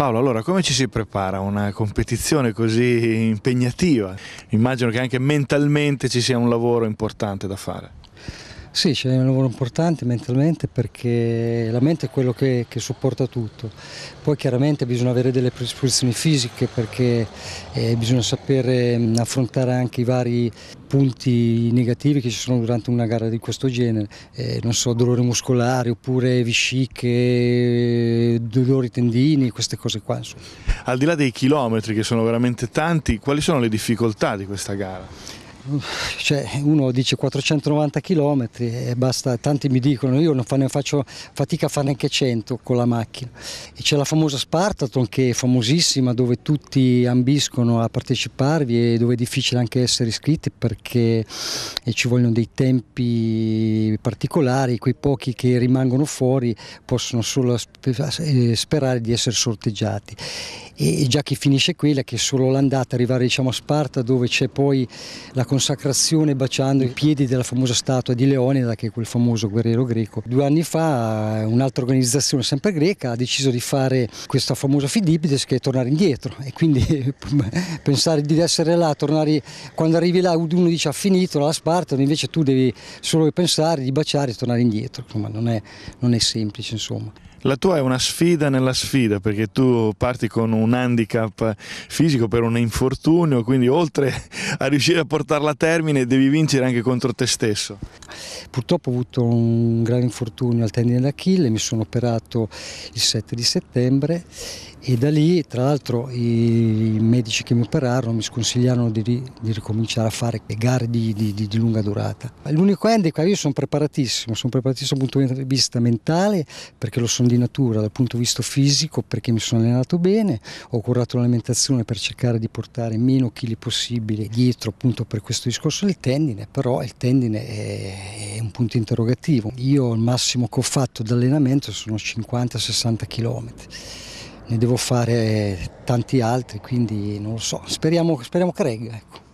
Paolo, allora come ci si prepara a una competizione così impegnativa? Immagino che anche mentalmente ci sia un lavoro importante da fare. Sì, c'è un lavoro importante mentalmente perché la mente è quello che, che supporta tutto. Poi chiaramente bisogna avere delle predisposizioni fisiche perché eh, bisogna sapere mm, affrontare anche i vari punti negativi che ci sono durante una gara di questo genere, eh, non so, dolore muscolare oppure vesciche, dolori tendini, queste cose qua. Insomma. Al di là dei chilometri che sono veramente tanti, quali sono le difficoltà di questa gara? cioè, uno dice 490 km e basta, tanti mi dicono, io non fa, faccio fatica a fare neanche 100 con la macchina. E c'è la famosa Spartaton che è famosissima dove tutti ambiscono a parteciparvi e dove è difficile anche essere iscritti perché eh, ci vogliono dei tempi particolari, quei pochi che rimangono fuori possono solo eh, eh, sperare di essere sorteggiati. E già chi finisce quella che è solo l'andata, arrivare diciamo, a Sparta dove c'è poi la consacrazione baciando i piedi della famosa statua di Leonida, che è quel famoso guerriero greco. Due anni fa eh, un'altra organizzazione, sempre greca, ha deciso di fare questa famosa Fidipides che è tornare indietro e quindi pensare di essere là, tornare, quando arrivi là uno dice ha finito la Spartano, invece tu devi solo pensare di baciare e tornare indietro, insomma non è, non è semplice insomma. La tua è una sfida nella sfida perché tu parti con un handicap fisico per un infortunio, quindi oltre a riuscire a portarla a termine devi vincere anche contro te stesso. Purtroppo ho avuto un grave infortunio al tendine d'Achille, mi sono operato il 7 di settembre e da lì tra l'altro i medici che mi operarono mi sconsigliarono di, di ricominciare a fare gare di, di, di lunga durata. L'unico handicap, io sono preparatissimo, sono preparatissimo dal punto di vista mentale perché lo sono di natura, dal punto di vista fisico perché mi sono allenato bene, ho curato l'alimentazione per cercare di portare meno chili possibile dietro appunto per questo discorso del tendine, però il tendine è un punto interrogativo. Io il massimo che ho fatto di allenamento sono 50-60 km. Ne devo fare tanti altri, quindi non lo so. Speriamo, speriamo che regga. Ecco.